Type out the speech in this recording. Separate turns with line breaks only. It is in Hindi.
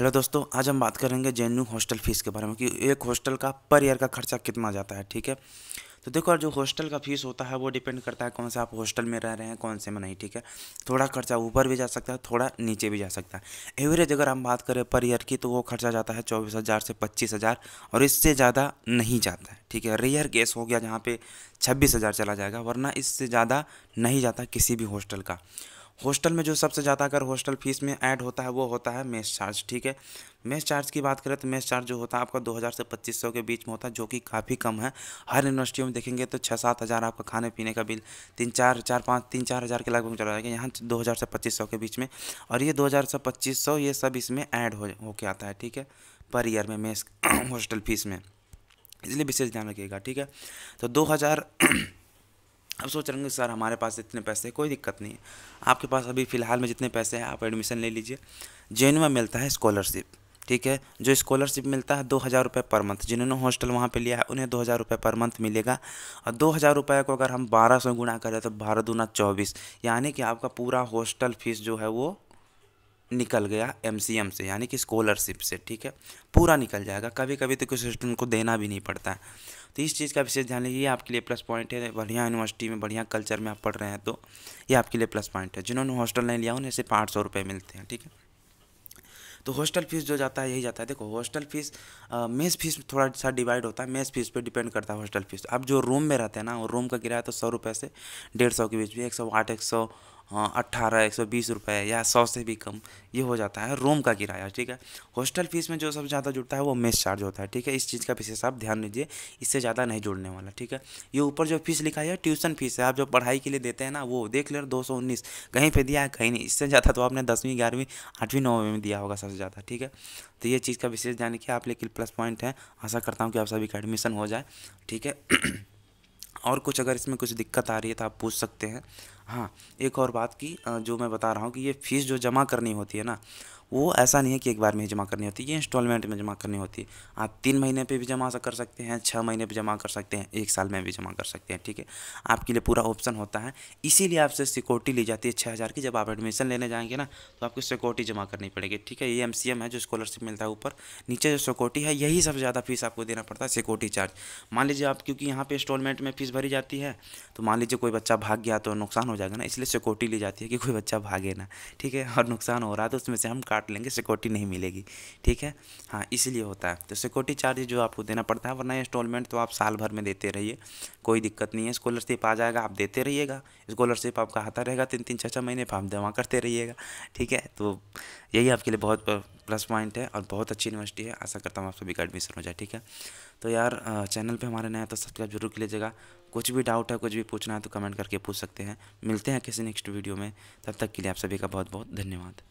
हेलो दोस्तों आज हम बात करेंगे जेन्यू हॉस्टल फ़ीस के बारे में कि एक हॉस्टल का पर ईयर का खर्चा कितना जाता है ठीक है तो देखो जो हॉस्टल का फीस होता है वो डिपेंड करता है कौन से आप हॉस्टल में रह रहे हैं कौन से में नहीं ठीक है थोड़ा खर्चा ऊपर भी जा सकता है थोड़ा नीचे भी जा सकता है एवरेज अगर हम बात करें पर ईयर की तो वो खर्चा जाता है चौबीस हज़ार से पच्चीस हज़ार और इससे ज़्यादा नहीं जाता है ठीक है रेयर केस हो गया जहाँ पर छब्बीस हज़ार चला जाएगा वरना इससे ज़्यादा नहीं जाता किसी भी हॉस्टल का हॉस्टल में जो सबसे ज़्यादा अगर हॉस्टल फीस में ऐड होता है वो होता है मेस चार्ज ठीक है मेस चार्ज की बात करें तो मेस चार्ज जो होता है आपका 2000 से 2500 के बीच में होता है जो कि काफ़ी कम है हर यूनिवर्सिटी में देखेंगे तो छः सात हज़ार आपका खाने पीने का बिल तीन चार चार पाँच तीन चार हज़ार के लगभग चला जाएगा यहाँ दो हज़ार से पच्चीस सौ के बीच में और ये दो हज़ार से पच्चीस सौ ये सब इसमें ऐड हो होके आता है ठीक है पर ईयर में मेस हॉस्टल फीस में इसलिए विशेष ध्यान रखिएगा ठीक है तो दो हज़ार अब सोच रहे होंगे सर हमारे पास इतने पैसे हैं कोई दिक्कत नहीं है आपके पास अभी फ़िलहाल में जितने पैसे हैं आप एडमिशन ले लीजिए जे में मिलता है स्कॉलरशिप ठीक है जो स्कॉलरशिप मिलता है दो हज़ार रुपये पर मंथ जिन्होंने हॉस्टल वहाँ पे लिया है उन्हें दो हज़ार रुपये पर मंथ मिलेगा और दो हज़ार रुपये को अगर हम बारह सौ गुणा करें तो बारह दूना चौबीस यानी कि आपका पूरा हॉस्टल फीस जो है वो निकल गया एम से यानी कि स्कॉलरशिप से ठीक है पूरा निकल जाएगा कभी कभी तो कुछ स्टूडेंट को देना भी नहीं पड़ता है तो इस चीज़ का विशेष ध्यान रखिए आपके लिए प्लस पॉइंट है बढ़िया यूनिवर्सिटी में बढ़िया कल्चर में आप पढ़ रहे हैं तो ये आपके लिए प्लस पॉइंट है जिन्होंने हॉस्टल नहीं लिया उन्हें सिर्फ आठ सौ रुपये मिलते हैं ठीक है तो हॉस्टल फीस जो जाता है यही जाता है देखो हॉस्टल फीस मेस फीस थोड़ा सा डिवाइड होता है मेस फीस पे डिपेंड करता है हॉस्टल फीस अब जो रूम में रहते हैं ना वो रूम का किराया तो सौ रुपये से डेढ़ सौ के बीच में एक सौ आठ एक सौ हाँ अट्ठारह एक सौ बीस रुपये या सौ से भी कम ये हो जाता है रूम का किराया ठीक है हॉस्टल फीस में जो सबसे ज़्यादा जुड़ता है वो मेस चार्ज होता है ठीक है इस चीज़ का विशेष आप ध्यान दीजिए इससे ज़्यादा नहीं जुड़ने वाला ठीक है ये ऊपर जो फीस लिखा है ट्यूशन फीस है आप जो पढ़ाई के लिए देते हैं ना वो देख ले दो सौ उन्नीस कहीं पर दिया है कहीं नहीं इससे ज़्यादा तो आपने दसवीं ग्यारहवीं आठवीं नौवीं में दिया होगा सबसे ज़्यादा ठीक है तो ये चीज़ का विशेष ध्यान रखिए आप लेकिन प्लस पॉइंट है आशा करता हूँ कि आप सभी का एडमिशन हो जाए ठीक है और कुछ अगर इसमें कुछ दिक्कत आ रही है तो आप पूछ सकते हैं हाँ एक और बात की जो मैं बता रहा हूँ कि ये फ़ीस जो जमा करनी होती है ना वो ऐसा नहीं है कि एक बार में ही जमा करनी होती है ये इंस्टॉलमेंट में जमा करनी होती है आप तीन महीने पे भी जमा कर सकते हैं छः महीने पे जमा कर सकते हैं एक साल में भी जमा कर सकते हैं ठीक है आपके लिए पूरा ऑप्शन होता है इसीलिए आपसे सिक्योरिटी ली जाती है छः हज़ार की जब आप एडमिशन लेने जाएंगे ना तो आपको सिक्योरिटी जमा करनी पड़ेगी ठीक है ये एम है जो स्कॉलरशिप मिलता है ऊपर नीचे जो सिक्योरिटी है यही सबसे ज़्यादा फीस आपको देना पड़ता है सिक्योरिटी चार्ज मान लीजिए आप क्योंकि यहाँ पर इंस्टॉलमेंट में फीस भरी जाती है तो मान लीजिए कोई बच्चा भाग गया तो नुकसान हो जाएगा ना इसलिए सिक्योरिटी ली जाती है कि कोई बच्चा भागे ना ठीक है और नुकसान हो रहा है तो उसमें से हम काट लेंगे सिक्योरिटी नहीं मिलेगी ठीक है हाँ इसलिए होता है तो सिक्योरिटी चार्ज जो आपको देना पड़ता है वरना इंस्टॉलमेंट तो आप साल भर में देते रहिए कोई दिक्कत नहीं है स्कॉलरशिप आ जाएगा आप देते रहिएगा स्कॉलरशिप आपका आता रहेगा तीन तीन छः छः महीने पर जमा करते रहिएगा ठीक है तो यही आपके लिए बहुत प्लस पॉइंट है और बहुत अच्छी यूनिवर्सिटी है आशा करता हूँ आप सभी का एडमिशन हो जाए ठीक है तो यार चैनल पे हमारे नया तो सब्सक्राइब जरूर कर लीजिएगा कुछ भी डाउट है कुछ भी पूछना है तो कमेंट करके पूछ सकते हैं मिलते हैं किसी नेक्स्ट वीडियो में तब तक के लिए आप सभी का बहुत बहुत धन्यवाद